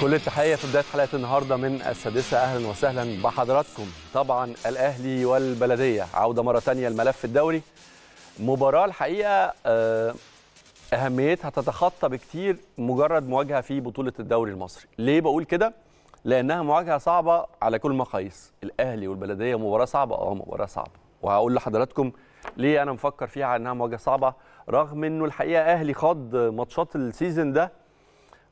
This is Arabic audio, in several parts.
كل التحية في بداية حلقة النهاردة من السادسة أهلا وسهلا بحضراتكم طبعا الأهلي والبلدية عودة مرة ثانيه الملف الدوري مباراة الحقيقة آه، أهميتها تتخطى بكتير مجرد مواجهة في بطولة الدوري المصري ليه بقول كده؟ لأنها مواجهة صعبة على كل المقاييس الأهلي والبلدية مباراة صعبة أه مباراة صعبة وهقول لحضراتكم ليه أنا مفكر فيها أنها مواجهة صعبة رغم أنه الحقيقة أهلي خاض ماتشات السيزون ده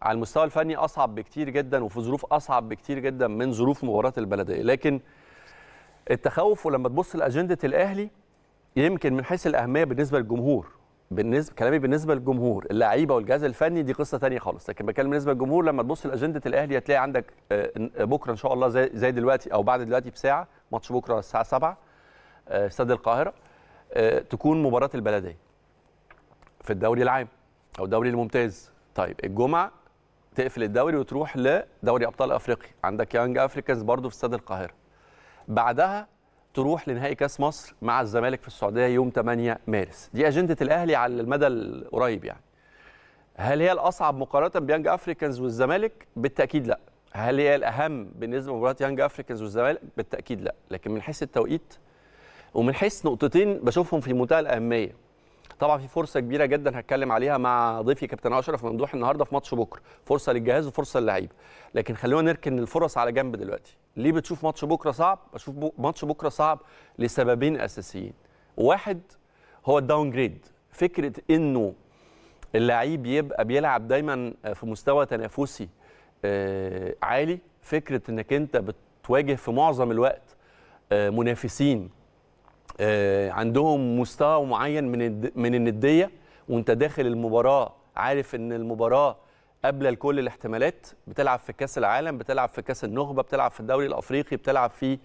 على المستوى الفني اصعب بكتير جدا وفي ظروف اصعب بكتير جدا من ظروف مباراه البلديه لكن التخوف ولما تبص لاجنده الاهلي يمكن من حيث الاهميه بالنسبه للجمهور بالنسبه كلامي بالنسبه للجمهور اللعيبه والجهاز الفني دي قصه ثانيه خالص لكن بكلم بالنسبه للجمهور لما تبص لاجنده الاهلي هتلاقي عندك آه، آه، بكره ان شاء الله زي, زي دلوقتي او بعد دلوقتي بساعه ماتش بكره الساعه 7 آه، استاد القاهره تكون مباراه البلديه في الدوري العام او الدوري الممتاز طيب الجمعه تقفل الدوري وتروح لدوري ابطال افريقيا عندك يانج افريكانز برضو في استاد القاهره بعدها تروح لنهائي كاس مصر مع الزمالك في السعوديه يوم 8 مارس دي اجنده الاهلي على المدى القريب يعني هل هي الاصعب مقارنه بيانج افريكانز والزمالك بالتاكيد لا هل هي الاهم بالنسبه لمباراه يانج افريكانز والزمالك بالتاكيد لا لكن من حيث التوقيت ومن حيث نقطتين بشوفهم في منتهى الاهميه طبعا في فرصه كبيره جدا هتكلم عليها مع ضيفي كابتن اشرف ممدوح النهارده في ماتش بكره فرصه للجهاز وفرصه للعيبه لكن خلونا نركن الفرص على جنب دلوقتي ليه بتشوف ماتش بكره صعب بشوف ماتش بكره صعب لسببين اساسيين واحد هو الداون جريد فكره انه اللعيب يبقى بيلعب دايما في مستوى تنافسي آه، عالي فكره انك انت بتواجه في معظم الوقت آه، منافسين آه، عندهم مستوى معين من من النديه وانت داخل المباراه عارف ان المباراه قابله لكل الاحتمالات بتلعب في كاس العالم بتلعب في كاس النخبه بتلعب في الدوري الافريقي بتلعب في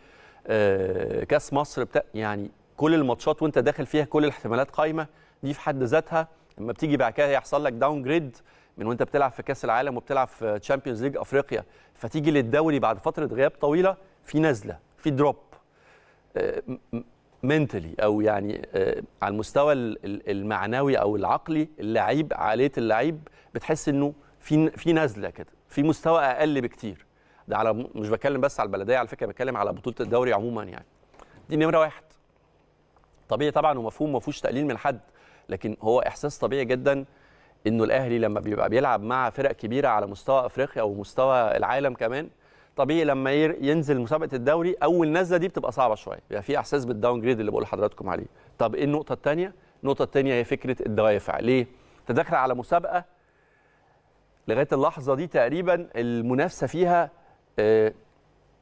آه، كاس مصر بتا... يعني كل الماتشات وانت داخل فيها كل الاحتمالات قايمه دي في حد ذاتها لما بتيجي بعد كده يحصل لك داون جريد من وانت بتلعب في كاس العالم وبتلعب في تشامبيونز ليج افريقيا فتيجي للدوري بعد فتره غياب طويله في نزله في دروب منتلي او يعني آه، على المستوى المعنوي او العقلي اللعيب عقليه اللعيب بتحس انه في في نزله كده في مستوى اقل بكتير ده على مش بتكلم بس على البلديه على فكره بتكلم على بطوله الدوري عموما يعني دي نمره واحد طبيعي طبعا ومفهوم ما فيهوش تقليل من حد لكن هو احساس طبيعي جدا انه الاهلي لما بيبقى بيلعب مع فرق كبيره على مستوى افريقيا او مستوى العالم كمان طبيعي لما ينزل مسابقه الدوري اول نزله دي بتبقى صعبه شويه بيبقى يعني في احساس بالداون جريد اللي بقول لحضراتكم عليه طب ايه النقطه الثانيه النقطه الثانيه هي فكره الدوافع ليه تدخل على مسابقه لغايه اللحظه دي تقريبا المنافسه فيها آه،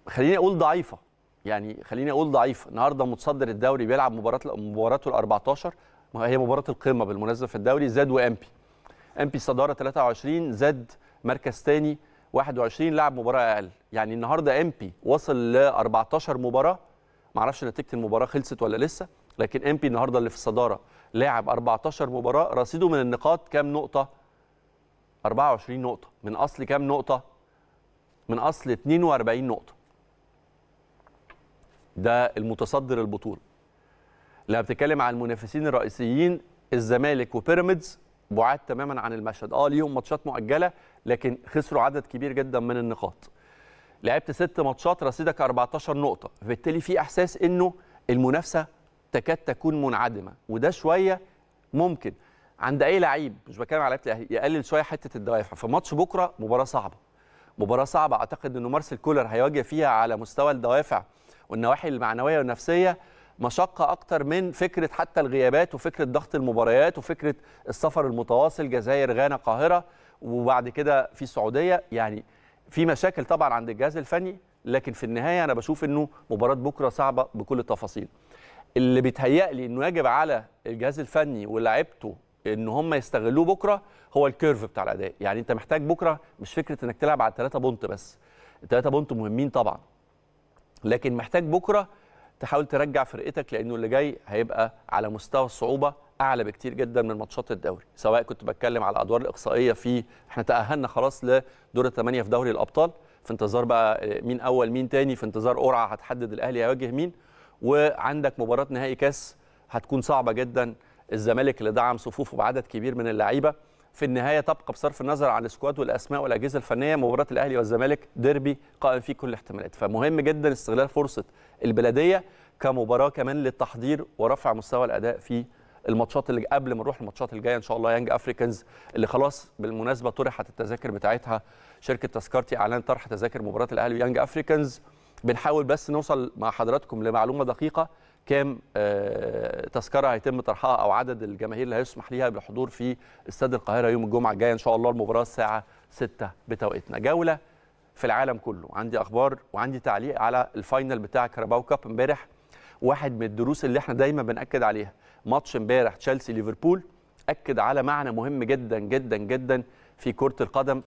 خليني اقول ضعيفه يعني خليني اقول ضعيفه النهارده متصدر الدوري بيلعب مباراه مباراته ال 14 هي مباراه القمه بالمناسبه في الدوري زاد وامبي امبي صداره 23 زاد مركز ثاني 21 لاعب مباراه اقل يعني النهارده امبي وصل ل 14 مباراه معرفش نتيجه المباراه خلصت ولا لسه لكن امبي النهارده اللي في الصداره لاعب 14 مباراه رصيده من النقاط كام نقطه 24 نقطه من اصل كام نقطه من اصل 42 نقطه ده المتصدر البطوله لما بتتكلم على المنافسين الرئيسيين الزمالك وبيراميدز بعاد تماما عن المشهد اه ليهم ماتشات مؤجله لكن خسروا عدد كبير جدا من النقاط لعبت ست ماتشات رصيدك 14 نقطه فبالتالي في احساس انه المنافسه تكاد تكون منعدمه وده شويه ممكن عند اي لعيب مش بتكلم على لعيبه الاهلي يقلل شويه حته الدوافع فماتش بكره مباراه صعبه مباراه صعبه اعتقد انه مارسيل كولر هيواجه فيها على مستوى الدوافع والنواحي المعنويه والنفسيه مشقه اكتر من فكره حتى الغيابات وفكره ضغط المباريات وفكره السفر المتواصل جزائر غانا قاهره وبعد كده في السعوديه يعني في مشاكل طبعا عند الجهاز الفني لكن في النهايه انا بشوف انه مباراه بكره صعبه بكل التفاصيل اللي بيتهيأ لي انه يجب على الجهاز الفني ولاعيبته ان هم يستغلوه بكره هو الكيرف بتاع الاداء يعني انت محتاج بكره مش فكره انك تلعب على 3 بونت بس 3 بونت مهمين طبعا لكن محتاج بكره تحاول ترجع فرقتك لانه اللي جاي هيبقى على مستوى الصعوبه اعلى بكتير جدا من ماتشات الدوري سواء كنت بتكلم على الادوار الاقصائيه في احنا تاهلنا خلاص لدور الثمانيه في دوري الابطال في انتظار بقى آه، مين اول مين تاني في انتظار قرعه هتحدد الاهلي هيواجه مين وعندك مباراه نهائي كاس هتكون صعبه جدا الزمالك اللي دعم صفوفه بعدد كبير من اللعيبه في النهايه تبقى بصرف النظر عن السكواد والاسماء والاجهزه الفنيه مباراه الاهلي والزمالك ديربي قائم فيه كل الاحتمالات فمهم جدا استغلال فرصه البلديه كمباراه كمان للتحضير ورفع مستوى الاداء في الماتشات اللي قبل ما نروح الماتشات الجايه ان شاء الله يانج افريكانز اللي خلاص بالمناسبه طرحت التذاكر بتاعتها شركه تذكرتي اعلان طرح تذاكر مباراه الاهلي ويانج افريكانز بنحاول بس نوصل مع حضراتكم لمعلومه دقيقه كام آه، تذكره هيتم طرحها او عدد الجماهير اللي هيسمح ليها بالحضور في استاد القاهره يوم الجمعه الجايه ان شاء الله المباراه الساعه 6 بتوقيتنا جوله في العالم كله عندي اخبار وعندي تعليق على الفاينل بتاع كاراباو كاب امبارح واحد من الدروس اللي احنا دايما بناكد عليها ماتش امبارح تشيلسي ليفربول اكد على معنى مهم جدا جدا جدا في كره القدم